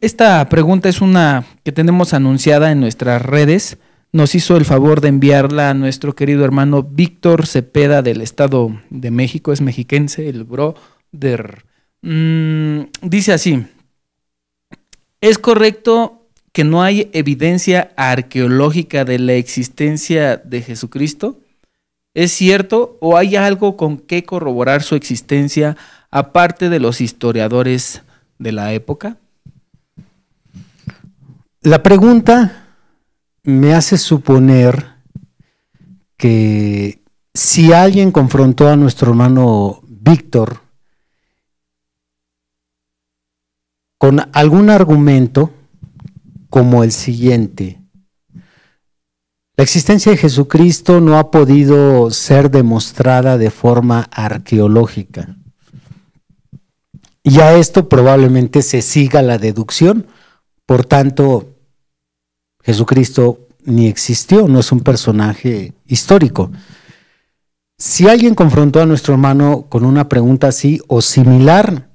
Esta pregunta es una que tenemos anunciada en nuestras redes. Nos hizo el favor de enviarla a nuestro querido hermano Víctor Cepeda del Estado de México, es mexiquense, el brother. Mm, dice así, es correcto que no hay evidencia arqueológica de la existencia de Jesucristo. ¿Es cierto o hay algo con que corroborar su existencia aparte de los historiadores de la época? La pregunta me hace suponer que si alguien confrontó a nuestro hermano Víctor con algún argumento como el siguiente, la existencia de Jesucristo no ha podido ser demostrada de forma arqueológica. Y a esto probablemente se siga la deducción, por tanto, Jesucristo ni existió, no es un personaje histórico. Si alguien confrontó a nuestro hermano con una pregunta así o similar,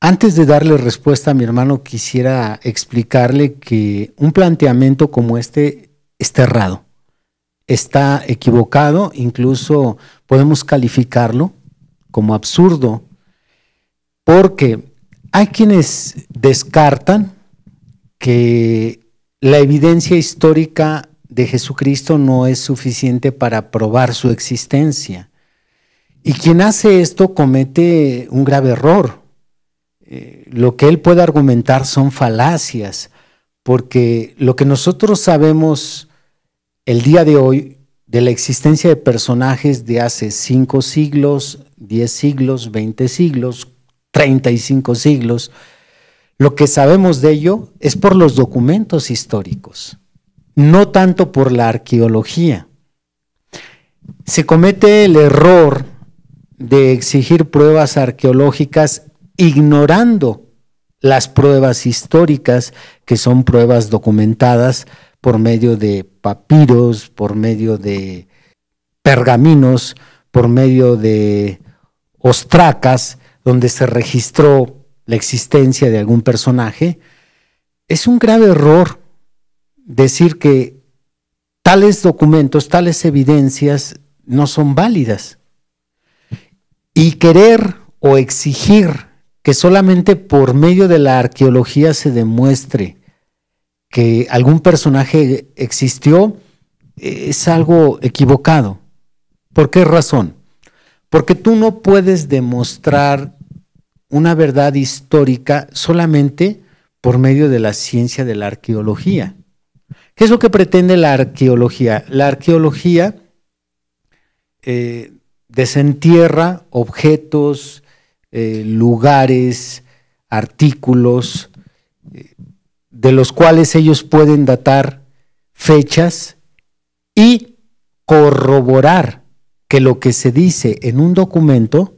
antes de darle respuesta a mi hermano, quisiera explicarle que un planteamiento como este está errado, está equivocado, incluso podemos calificarlo como absurdo, porque hay quienes descartan que la evidencia histórica de Jesucristo no es suficiente para probar su existencia. Y quien hace esto comete un grave error. Eh, lo que él puede argumentar son falacias, porque lo que nosotros sabemos el día de hoy de la existencia de personajes de hace cinco siglos, diez siglos, veinte siglos, 35 siglos, lo que sabemos de ello es por los documentos históricos, no tanto por la arqueología. Se comete el error de exigir pruebas arqueológicas ignorando las pruebas históricas, que son pruebas documentadas por medio de papiros, por medio de pergaminos, por medio de ostracas, donde se registró la existencia de algún personaje, es un grave error decir que tales documentos, tales evidencias no son válidas. Y querer o exigir que solamente por medio de la arqueología se demuestre que algún personaje existió es algo equivocado. ¿Por qué razón? Porque tú no puedes demostrar una verdad histórica solamente por medio de la ciencia de la arqueología. ¿Qué es lo que pretende la arqueología? La arqueología eh, desentierra objetos, eh, lugares, artículos, eh, de los cuales ellos pueden datar fechas y corroborar que lo que se dice en un documento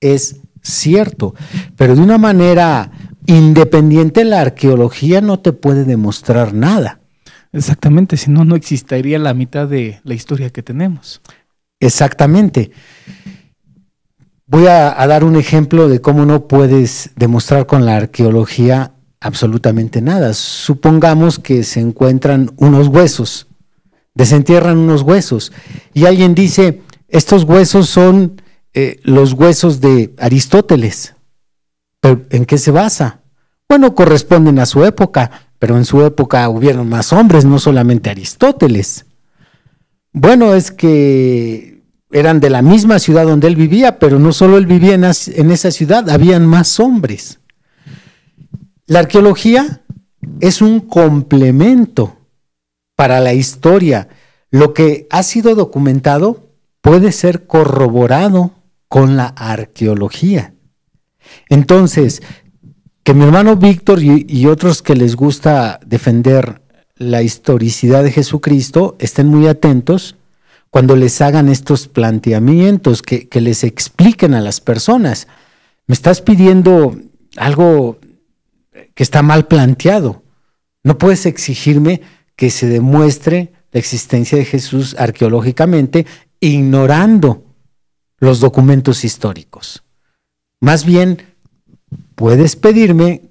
es cierto, pero de una manera independiente la arqueología no te puede demostrar nada. Exactamente, si no, no existiría la mitad de la historia que tenemos. Exactamente. Voy a, a, dar un ejemplo de cómo no puedes demostrar con la arqueología absolutamente nada. Supongamos que se encuentran unos huesos, desentierran unos huesos y alguien dice, estos huesos son eh, los huesos de Aristóteles. ¿En qué se basa? Bueno, corresponden a su época, pero en su época hubieron más hombres, no solamente Aristóteles. Bueno, es que eran de la misma ciudad donde él vivía, pero no solo él vivía en, en esa ciudad, habían más hombres. La arqueología es un complemento para la historia. Lo que ha sido documentado puede ser corroborado con la arqueología. Entonces, que mi hermano Víctor y, otros que les gusta defender la historicidad de Jesucristo estén muy atentos cuando les hagan estos planteamientos, que, que, les expliquen a las personas. Me estás pidiendo algo que está mal planteado. No puedes exigirme que se demuestre la existencia de Jesús arqueológicamente ignorando los documentos históricos. Más bien, puedes pedirme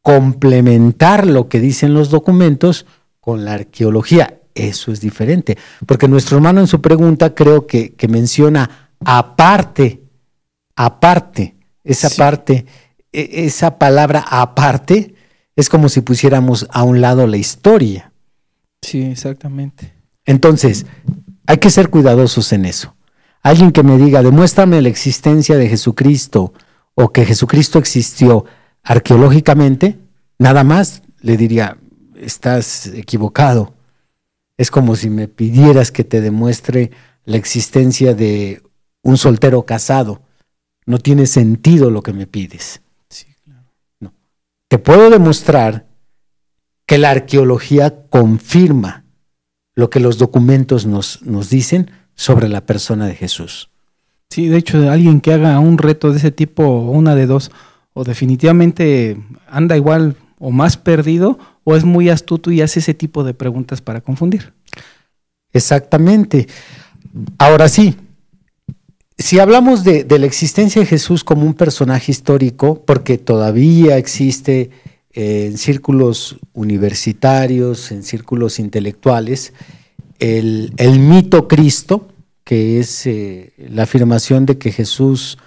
complementar lo que dicen los documentos con la arqueología. Eso es diferente, porque nuestro hermano en su pregunta creo que, menciona aparte, aparte, esa parte, e, esa palabra aparte es como si pusiéramos a un lado la historia. Sí, exactamente. Entonces, hay que ser cuidadosos en eso. Alguien que me diga, demuéstrame la existencia de Jesucristo o que Jesucristo existió arqueológicamente, nada más le diría, estás equivocado. Es como si me pidieras que te demuestre la existencia de un soltero casado. No tiene sentido lo que me pides. Sí, Te puedo demostrar que la arqueología confirma lo que los documentos nos, nos dicen, sobre la persona de Jesús. Sí, de hecho, alguien que haga un reto de ese tipo, una de dos, o definitivamente anda igual o más perdido, o es muy astuto y hace ese tipo de preguntas para confundir. Exactamente. Ahora sí, si hablamos de, de la existencia de Jesús como un personaje histórico, porque todavía existe eh, en círculos universitarios, en círculos intelectuales, el, mito Cristo, que es eh, la afirmación de que Jesús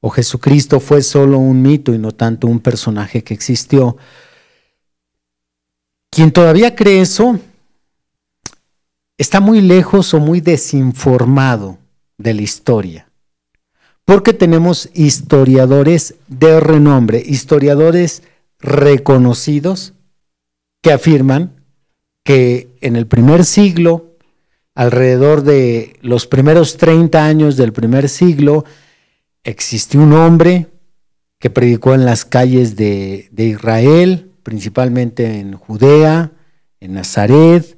o Jesucristo fue solo un mito y no tanto un personaje que existió. Quien todavía cree eso está muy lejos o muy desinformado de la historia, porque tenemos historiadores de renombre, historiadores reconocidos que afirman que en el primer siglo, alrededor de los primeros 30 años del primer siglo, existió un hombre que predicó en las calles de, Israel, principalmente en Judea, en Nazaret,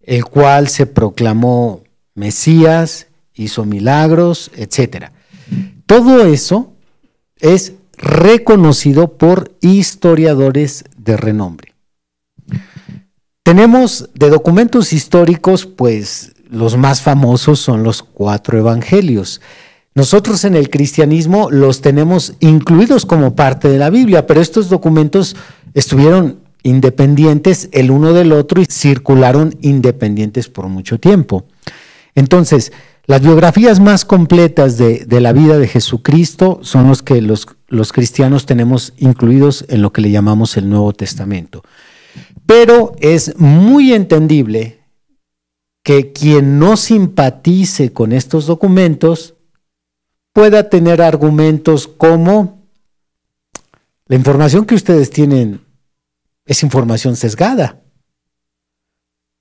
el cual se proclamó Mesías, hizo milagros, etc. Todo eso es reconocido por historiadores de renombre. Tenemos de documentos históricos, pues los más famosos son los cuatro evangelios. Nosotros en el cristianismo los tenemos incluidos como parte de la Biblia, pero estos documentos estuvieron independientes el uno del otro y circularon independientes por mucho tiempo. Entonces, las biografías más completas de, la vida de Jesucristo son los que los cristianos tenemos incluidos en lo que le llamamos el Nuevo Testamento. Pero es muy entendible que quien no simpatice con estos documentos pueda tener argumentos como la información que ustedes tienen es información sesgada.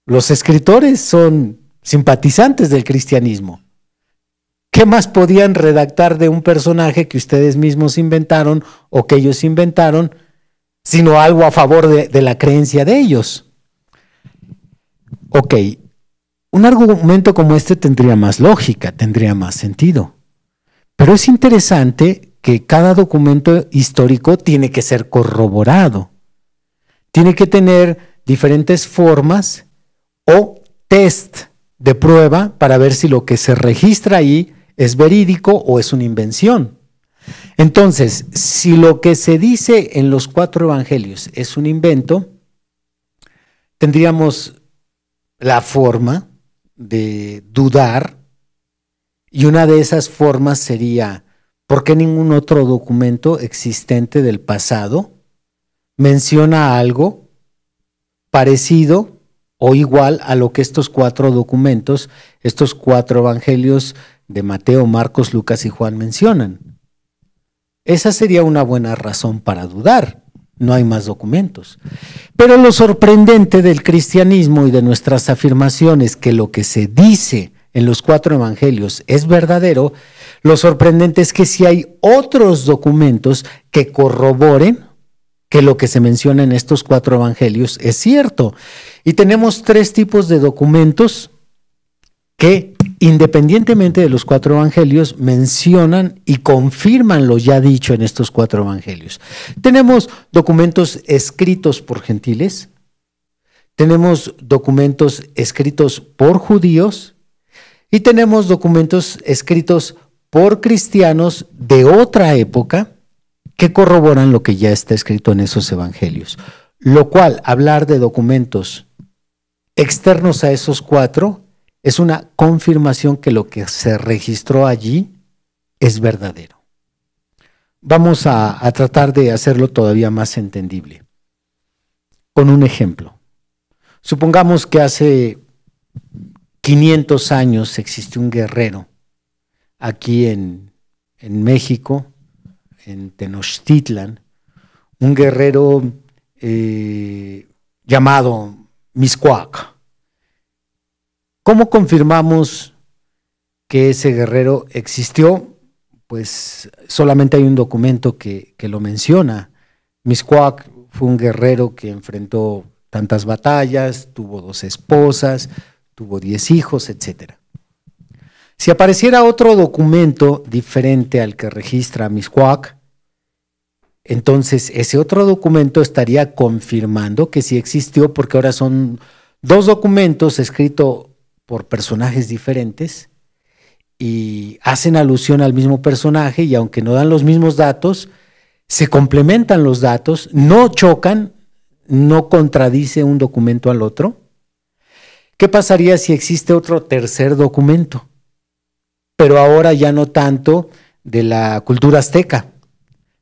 Los escritores son simpatizantes del cristianismo. ¿Qué más podían redactar de un personaje que ustedes mismos inventaron o que ellos inventaron sino algo a favor de, la creencia de ellos. Ok, un argumento como este tendría más lógica, tendría más sentido. Pero es interesante que cada documento histórico tiene que ser corroborado. Tiene que tener diferentes formas o test de prueba para ver si lo que se registra ahí es verídico o es una invención. Entonces, si lo que se dice en los cuatro evangelios es un invento, tendríamos la forma de dudar y una de esas formas sería, ¿por qué ningún otro documento existente del pasado menciona algo parecido o igual a lo que estos cuatro documentos, estos cuatro evangelios de Mateo, Marcos, Lucas y Juan mencionan? Esa sería una buena razón para dudar. No hay más documentos. Pero lo sorprendente del cristianismo y de nuestras afirmaciones que lo que se dice en los cuatro evangelios es verdadero, lo sorprendente es que si hay otros documentos que corroboren que lo que se menciona en estos cuatro evangelios es cierto. Y tenemos tres tipos de documentos que independientemente de los cuatro evangelios, mencionan y confirman lo ya dicho en estos cuatro evangelios. Tenemos documentos escritos por gentiles, tenemos documentos escritos por judíos y tenemos documentos escritos por cristianos de otra época que corroboran lo que ya está escrito en esos evangelios. Lo cual, hablar de documentos externos a esos cuatro, es una confirmación que lo que se registró allí es verdadero. Vamos a, tratar de hacerlo todavía más entendible. Con un ejemplo. Supongamos que hace 500 años existió un guerrero aquí en, México, en Tenochtitlan, un guerrero eh, llamado Miscuac ¿Cómo confirmamos que ese guerrero existió? Pues solamente hay un documento que, lo menciona. Miscuac fue un guerrero que enfrentó tantas batallas, tuvo dos esposas, tuvo diez hijos, etc. Si apareciera otro documento diferente al que registra Miscuac, entonces ese otro documento estaría confirmando que sí existió, porque ahora son dos documentos escritos por personajes diferentes y hacen alusión al mismo personaje y aunque no dan los mismos datos, se complementan los datos, no chocan, no contradice un documento al otro. ¿Qué pasaría si existe otro tercer documento? Pero ahora ya no tanto de la cultura azteca,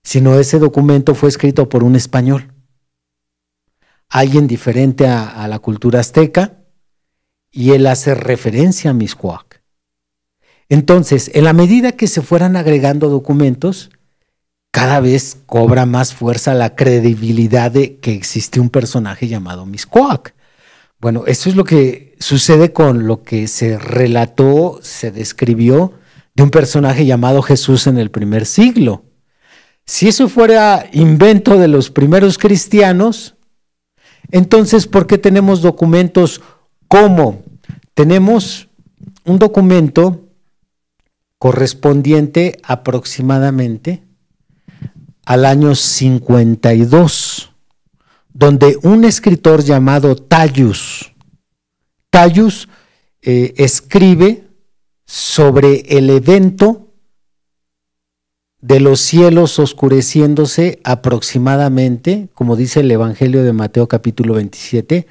sino ese documento fue escrito por un español, alguien diferente a, la cultura azteca, y él hace referencia a Miscuac. Entonces, en la medida que se fueran agregando documentos, cada vez cobra más fuerza la credibilidad de que existe un personaje llamado Miscuac. Bueno, eso es lo que sucede con lo que se relató, se describió de un personaje llamado Jesús en el primer siglo. Si eso fuera invento de los primeros cristianos, entonces, ¿por qué tenemos documentos como tenemos un documento correspondiente aproximadamente al año 52, donde un escritor llamado Tallus, Tallus eh, escribe sobre el evento de los cielos oscureciéndose aproximadamente, como dice el Evangelio de Mateo capítulo 27,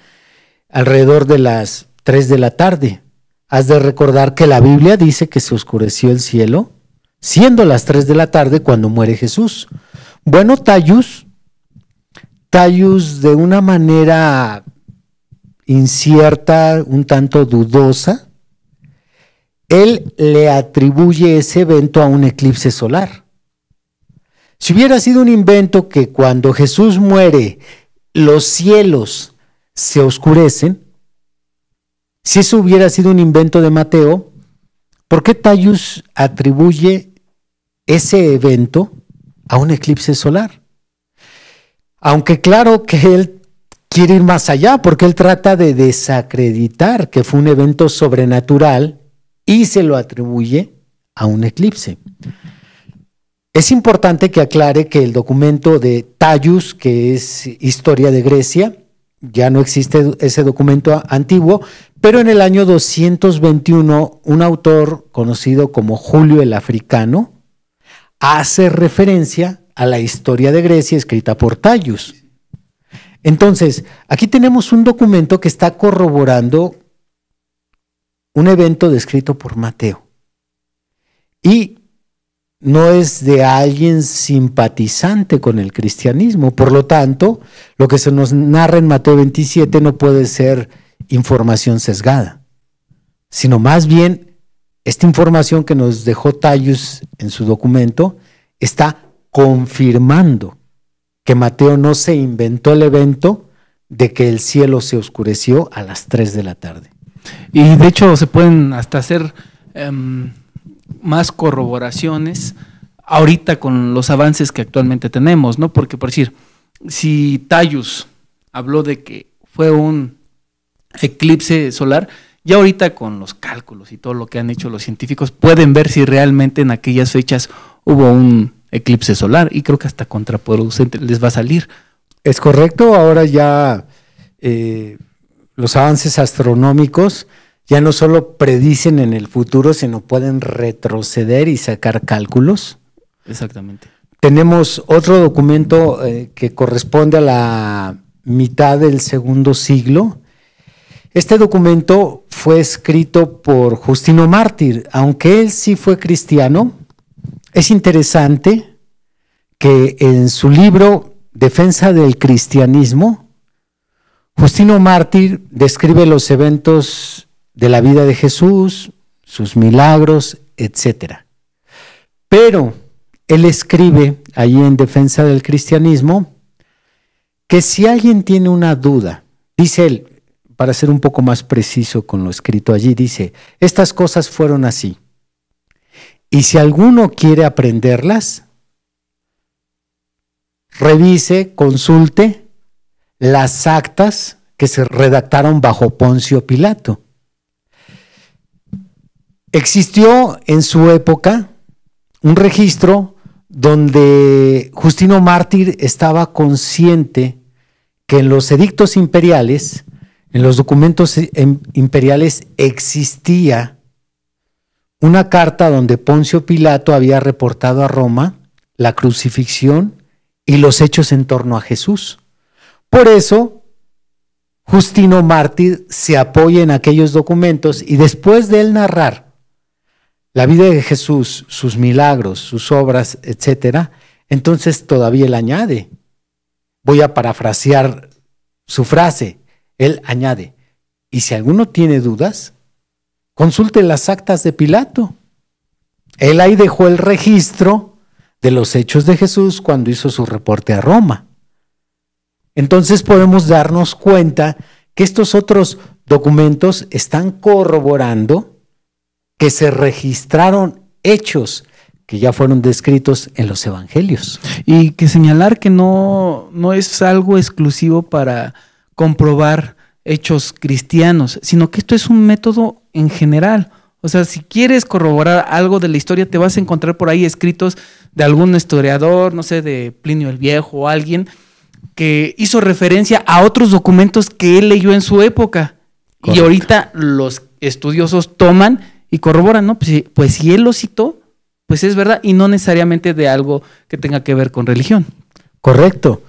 alrededor de las 3 de la tarde. Has de recordar que la Biblia dice que se oscureció el cielo, siendo las 3 de la tarde cuando muere Jesús. Bueno, Tayus, Tayus de una manera incierta, un tanto dudosa, él le atribuye ese evento a un eclipse solar. Si hubiera sido un invento que cuando Jesús muere los cielos se oscurecen, si eso hubiera sido un invento de Mateo, ¿por qué Tallus atribuye ese evento a un eclipse solar? Aunque claro que él quiere ir más allá porque él trata de desacreditar que fue un evento sobrenatural y se lo atribuye a un eclipse. Es importante que aclare que el documento de Tallus, que es Historia de Grecia, ya no existe ese documento antiguo, pero en el año 221 un autor conocido como Julio el Africano hace referencia a la historia de Grecia escrita por Tallus. Entonces, aquí tenemos un documento que está corroborando un evento descrito por Mateo. Y no es de alguien simpatizante con el cristianismo. Por lo tanto, lo que se nos narra en Mateo 27 no puede ser información sesgada, sino más bien esta información que nos dejó Tallus en su documento está confirmando que Mateo no se inventó el evento de que el cielo se oscureció a las 3 de la tarde. Y de hecho se pueden hasta hacer... Em, más corroboraciones ahorita con los avances que actualmente tenemos, ¿no? Porque, por decir, si Tayus habló de que fue un eclipse solar, ya ahorita con los cálculos y todo lo que han hecho los científicos, pueden ver si realmente en aquellas fechas hubo un eclipse solar y creo que hasta contraproducente les va a salir. Es correcto, ahora ya eh, los avances astronómicos ya no solo predicen en el futuro, sino pueden retroceder y sacar cálculos. Exactamente. Tenemos otro documento eh, que corresponde a la mitad del segundo siglo. Este documento fue escrito por Justino Mártir, aunque él sí fue cristiano. Es interesante que en su libro Defensa del Cristianismo, Justino Mártir describe los eventos de la vida de Jesús, sus milagros, etc. Pero él escribe allí en defensa del cristianismo que si alguien tiene una duda, dice él, para ser un poco más preciso con lo escrito allí, dice, estas cosas fueron así. Y si alguno quiere aprenderlas, revise, consulte las actas que se redactaron bajo Poncio Pilato. Existió en su época un registro donde Justino Mártir estaba consciente que en los edictos imperiales, en los documentos em, imperiales existía una carta donde Poncio Pilato había reportado a Roma la crucifixión y los hechos en torno a Jesús. Por eso, Justino Mártir se apoya en aquellos documentos y después de él narrar la vida de Jesús, sus milagros, sus obras, etcétera, entonces todavía él añade. Voy a parafrasear su frase. Él añade, y si alguno tiene dudas, consulte las actas de Pilato. Él ahí dejó el registro de los hechos de Jesús cuando hizo su reporte a Roma. Entonces podemos darnos cuenta que estos otros documentos están corroborando que se registraron hechos que ya fueron descritos en los evangelios. Y que señalar que no, no es algo exclusivo para comprobar hechos cristianos, sino que esto es un método en general. O sea, si quieres corroborar algo de la historia, te vas a encontrar por ahí escritos de algún historiador, no sé, de Plinio el Viejo o alguien que hizo referencia a otros documentos que él leyó en su época. Y ahorita los estudiosos toman y corroboran, ¿no? Pues, pues si él lo citó, pues es verdad y no necesariamente de algo que tenga que ver con religión. Correcto.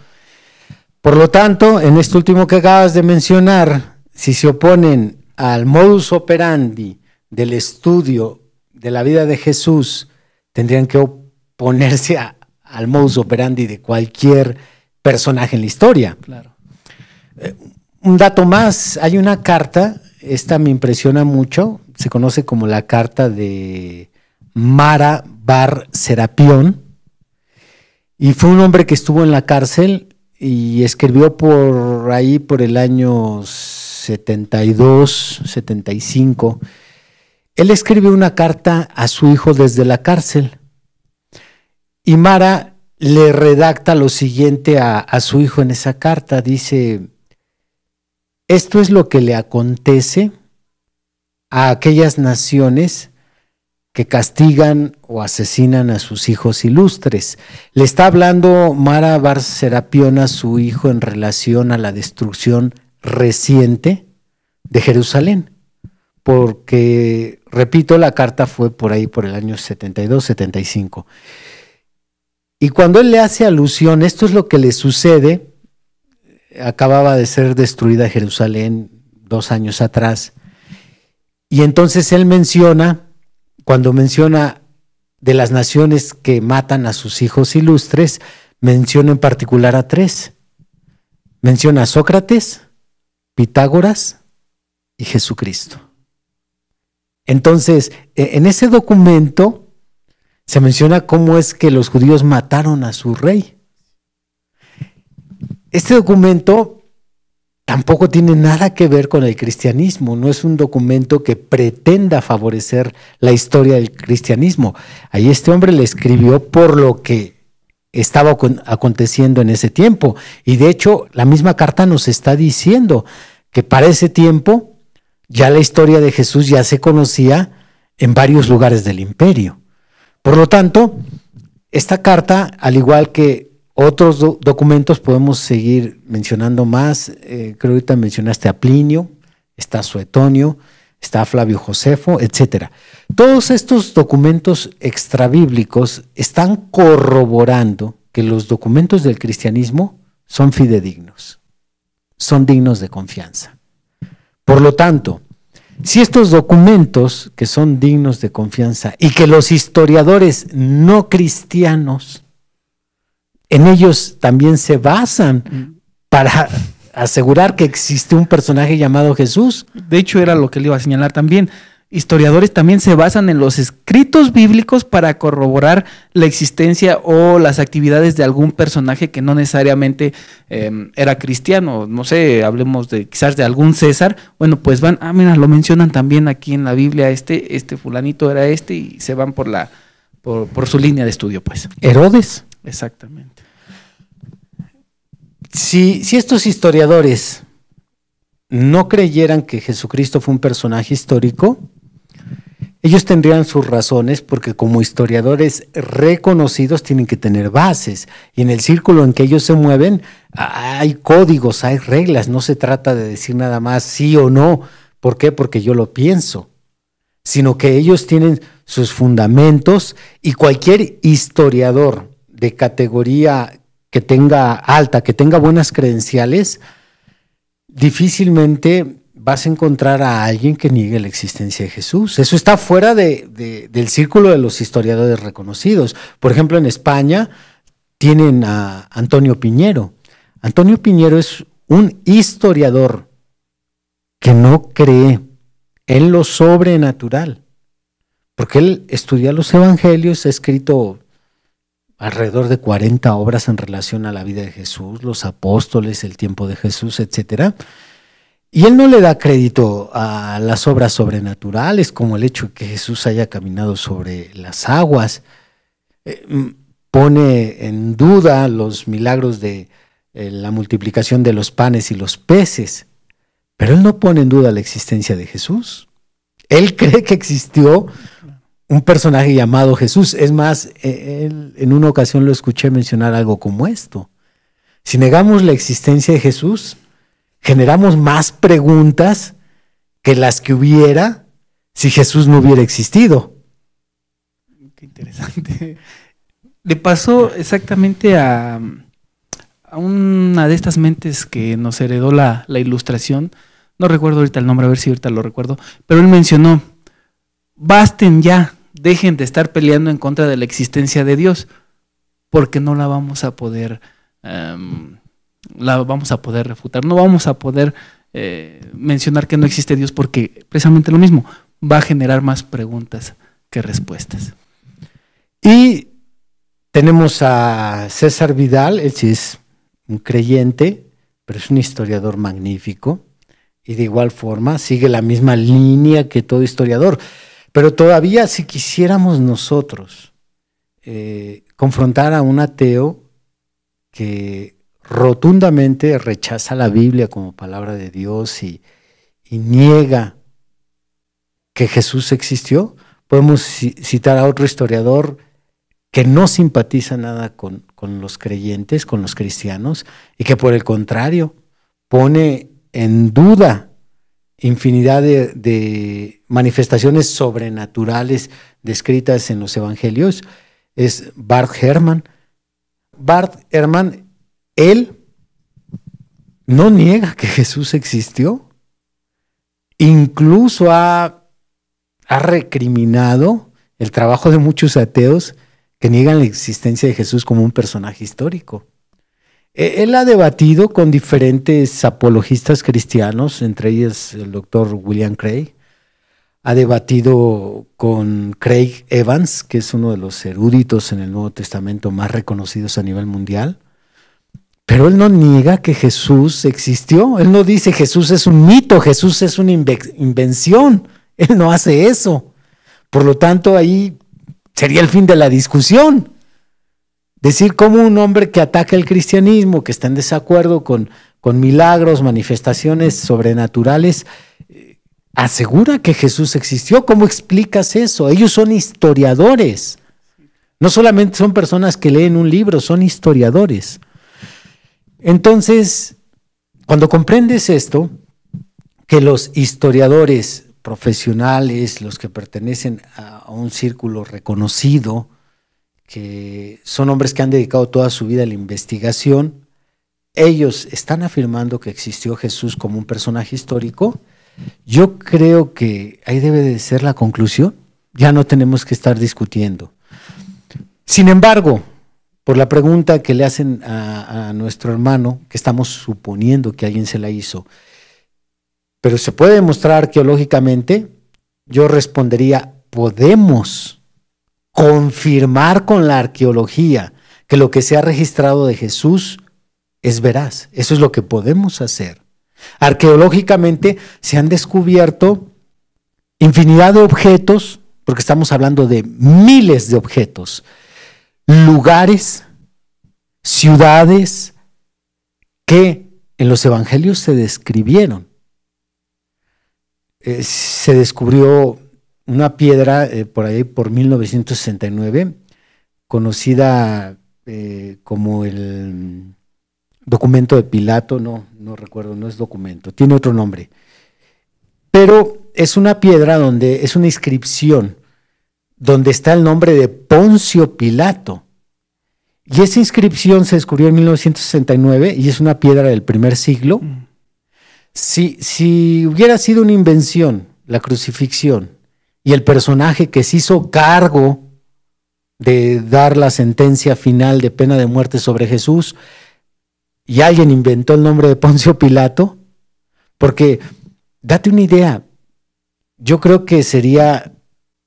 Por lo tanto, en este último que acabas de mencionar, si se oponen al modus operandi del estudio de la vida de Jesús, tendrían que oponerse al modus operandi de cualquier personaje en la historia. Claro. Eh, un dato más, hay una carta, esta me impresiona mucho, se conoce como la carta de Mara Bar Serapión. Y fue un hombre que estuvo en la cárcel y escribió por ahí, por el año 72, 75. Él escribió una carta a su hijo desde la cárcel. Y Mara le redacta lo siguiente a, a su hijo en esa carta. Dice, esto es lo que le acontece a aquellas naciones que castigan o asesinan a sus hijos ilustres. Le está hablando Mara serapiona a su hijo en relación a la destrucción reciente de Jerusalén, porque, repito, la carta fue por ahí, por el año 72-75. Y cuando él le hace alusión, esto es lo que le sucede, acababa de ser destruida Jerusalén dos años atrás, y entonces él menciona, cuando menciona de las naciones que matan a sus hijos ilustres, menciona en particular a tres. Menciona a Sócrates, Pitágoras y Jesucristo. Entonces, e-, en ese documento se menciona cómo es que los judíos mataron a su rey. Este documento tampoco tiene nada que ver con el cristianismo, no es un documento que pretenda favorecer la historia del cristianismo. Ahí este hombre le escribió por lo que estaba aconteciendo en ese tiempo. Y de hecho, la misma carta nos está diciendo que para ese tiempo ya la historia de Jesús ya se conocía en varios lugares del imperio. Por lo tanto, esta carta, al igual que otros documentos podemos seguir mencionando más. Eh, creo que ahorita mencionaste a Plinio, está Suetonio, está Flavio Josefo, etc. Todos estos documentos extrabíblicos están corroborando que los documentos del cristianismo son fidedignos, son dignos de confianza. Por lo tanto, si estos documentos que son dignos de confianza y que los historiadores no cristianos en ellos también se basan mm. para asegurar que existe un personaje llamado Jesús. De hecho, era lo que le iba a señalar también. Historiadores también se basan en los escritos bíblicos para corroborar la existencia o las actividades de algún personaje que no necesariamente em, era cristiano. No sé, hablemos de quizás de algún César. Bueno, pues van, ah, mira, lo mencionan también aquí en la Biblia, este, este fulanito era este, y se van por la, por, por su línea de estudio, pues. Herodes. Exactamente si, estos historiadores no creyeran que Jesucristo fue un personaje histórico, ellos tendrían sus razones porque como historiadores reconocidos tienen que tener bases y en el círculo en que ellos se mueven hay códigos, hay reglas, no se trata de decir nada más sí o no, ¿por qué? Porque yo lo pienso, sino que ellos tienen sus fundamentos y cualquier historiador de categoría que tenga alta, que tenga buenas credenciales, difícilmente vas a encontrar a alguien que niegue la existencia de Jesús. Eso está fuera del círculo de los historiadores reconocidos. Por ejemplo, en España tienen a Antonio Piñero. Antonio Piñero es un historiador que no cree en lo sobrenatural, porque él estudia los evangelios, ha escrito alrededor de 40 obras en relación a la vida de Jesús, los apóstoles, el tiempo de Jesús, etc. Y él no le da crédito a las obras sobrenaturales, como el hecho de que Jesús haya caminado sobre las aguas. Eh, mm, pone en duda los milagros de eh, la multiplicación de los panes y los peces, pero él no pone en duda la existencia de Jesús. Él cree que existió un personaje llamado Jesús. Es más, e, él, en una ocasión lo escuché mencionar algo como esto. Si negamos la existencia de Jesús, generamos más preguntas que las que hubiera si Jesús no hubiera existido. Qué interesante. Le pasó exactamente a, a una de estas mentes que nos heredó la, la ilustración. No recuerdo ahorita el nombre, a ver si ahorita lo recuerdo. Pero él mencionó, basten ya dejen de estar peleando en contra de la existencia de Dios, porque no la vamos a poder, em, la vamos a poder refutar, no vamos a poder eh, mencionar que no existe Dios, porque precisamente lo mismo va a generar más preguntas que respuestas. Y tenemos a César Vidal, él sí es un creyente, pero es un historiador magnífico y de igual forma sigue la misma línea que todo historiador. Pero todavía si quisiéramos nosotros eh, confrontar a un ateo que rotundamente rechaza la Biblia como palabra de Dios y, niega que Jesús existió, podemos citar a otro historiador que no simpatiza nada con, los creyentes, con los cristianos, y que por el contrario pone en duda infinidad de, manifestaciones sobrenaturales descritas en los evangelios, es Bart Herman. Bart Herman, él no niega que Jesús existió, incluso ha, ha recriminado el trabajo de muchos ateos que niegan la existencia de Jesús como un personaje histórico. Eh, él ha debatido con diferentes apologistas cristianos, entre ellos el doctor William Craig. Ha debatido con Craig Evans, que es uno de los eruditos en el Nuevo Testamento más reconocidos a nivel mundial. Pero él no niega que Jesús existió. Él no dice Jesús es un mito, Jesús es una invención. Él no hace eso. Por lo tanto, ahí sería el fin de la discusión. Decir cómo un hombre que ataca el cristianismo, que está en desacuerdo con, milagros, manifestaciones sobrenaturales, eh, asegura que Jesús existió. ¿Cómo explicas eso? Ellos son historiadores. No solamente son personas que leen un libro, son historiadores. Entonces, cuando comprendes esto, que los historiadores profesionales, los que pertenecen a un círculo reconocido, que son hombres que han dedicado toda su vida a la investigación. Ellos están afirmando que existió Jesús como un personaje histórico. Yo creo que ahí debe de ser la conclusión. Ya no tenemos que estar discutiendo. Sin embargo, por la pregunta que le hacen a, nuestro hermano, que estamos suponiendo que alguien se la hizo, pero se puede demostrar arqueológicamente, yo respondería, podemos confirmar con la arqueología que lo que se ha registrado de Jesús es veraz. Eso es lo que podemos hacer. Arqueológicamente se han descubierto infinidad de objetos, porque estamos hablando de miles de objetos, lugares, ciudades que en los evangelios se describieron. Eh, se descubrió una piedra eh, por ahí por 1969, conocida eh, como el documento de Pilato, no, no recuerdo, no es documento, tiene otro nombre. Pero es una piedra donde es una inscripción donde está el nombre de Poncio Pilato. Y esa inscripción se descubrió en 1969 y es una piedra del primer siglo. Mm. Si, si hubiera sido una invención, la crucifixión, y el personaje que se hizo cargo de dar la sentencia final de pena de muerte sobre Jesús, y alguien inventó el nombre de Poncio Pilato, porque date una idea, yo creo que sería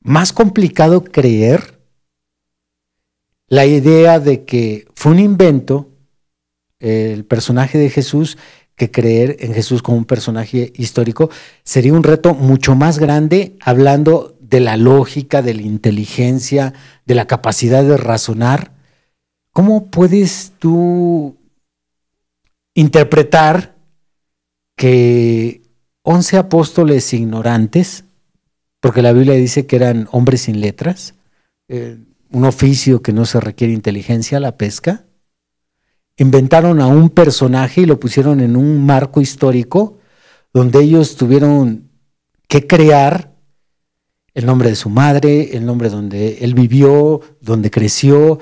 más complicado creer la idea de que fue un invento el personaje de Jesús que creer en Jesús como un personaje histórico sería un reto mucho más grande hablando de la lógica, de la inteligencia, de la capacidad de razonar. ¿Cómo puedes tú interpretar que once apóstoles ignorantes, porque la Biblia dice que eran hombres sin letras, eh, un oficio que no se requiere inteligencia, la pesca, inventaron a un personaje y lo pusieron en un marco histórico donde ellos tuvieron que crear el nombre de su madre, el nombre donde él vivió, donde creció,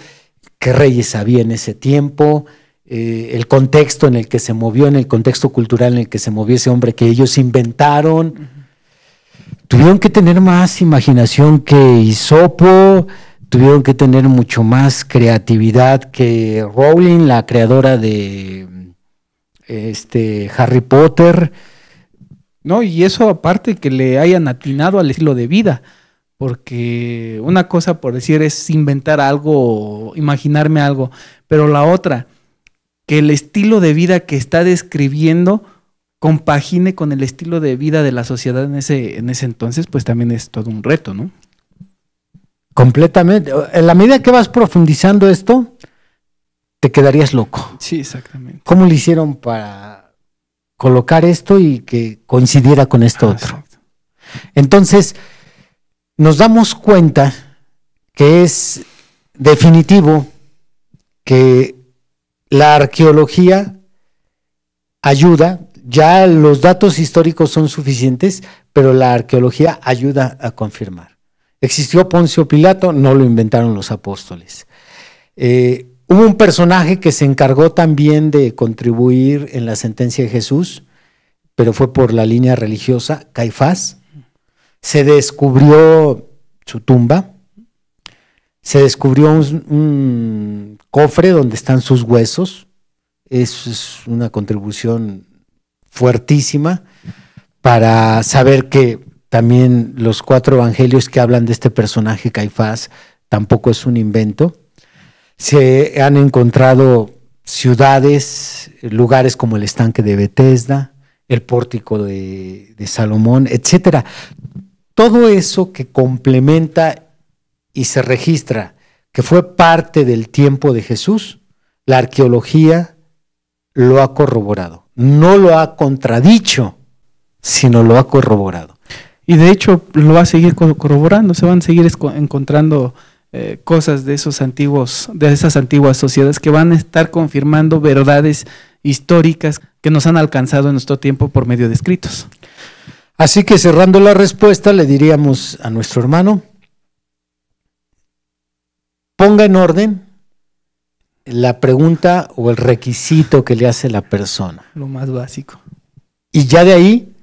qué reyes había en ese tiempo, eh, el contexto en el que se movió, en el contexto cultural en el que se movió ese hombre que ellos inventaron. Tuvieron que tener más imaginación que Isopo, tuvieron que tener mucho más creatividad que Rowling, la creadora de este, Harry Potter. No, y eso aparte que le hayan atinado al estilo de vida, porque una cosa por decir es inventar algo, imaginarme algo, pero la otra, que el estilo de vida que está describiendo compagine con el estilo de vida de la sociedad en ese, en ese entonces, pues también es todo un reto, ¿no? Completamente. En la medida que vas profundizando esto, te quedarías loco. Sí, exactamente. ¿Cómo le hicieron para colocar esto y que coincidiera con esto ah, otro? Entonces, nos damos cuenta que es definitivo que la arqueología ayuda, ya los datos históricos son suficientes, pero la arqueología ayuda a confirmar. Existió Poncio Pilato, no lo inventaron los apóstoles. Eh, hubo un personaje que se encargó también de contribuir en la sentencia de Jesús, pero fue por la línea religiosa, Caifás. Se descubrió su tumba, se descubrió un, cofre donde están sus huesos. es una contribución fuertísima para saber que también los cuatro evangelios que hablan de este personaje Caifás tampoco es un invento. Se han encontrado ciudades, lugares como el estanque de Bethesda, el pórtico de, de Salomón, etcétera. Todo eso que complementa y se registra que fue parte del tiempo de Jesús, la arqueología lo ha corroborado. No lo ha contradicho, sino lo ha corroborado. Y de hecho lo va a seguir corroborando, se van a seguir encontrando eh, cosas de esos antiguos, de esas antiguas sociedades que van a estar confirmando verdades históricas que nos han alcanzado en nuestro tiempo por medio de escritos. Así que cerrando la respuesta, le diríamos a nuestro hermano, ponga en orden la pregunta o el requisito que le hace la persona. Lo más básico. Y ya de ahí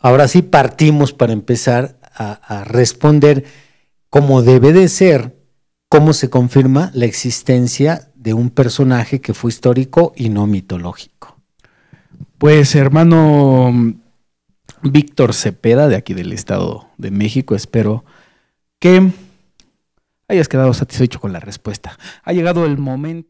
ahora sí partimos para empezar a, responder como debe de ser, cómo se confirma la existencia de un personaje que fue histórico y no mitológico. Pues hermano mm, Víctor Cepeda, de aquí del Estado de México, espero que hayas quedado satisfecho con la respuesta. Ha llegado el momento.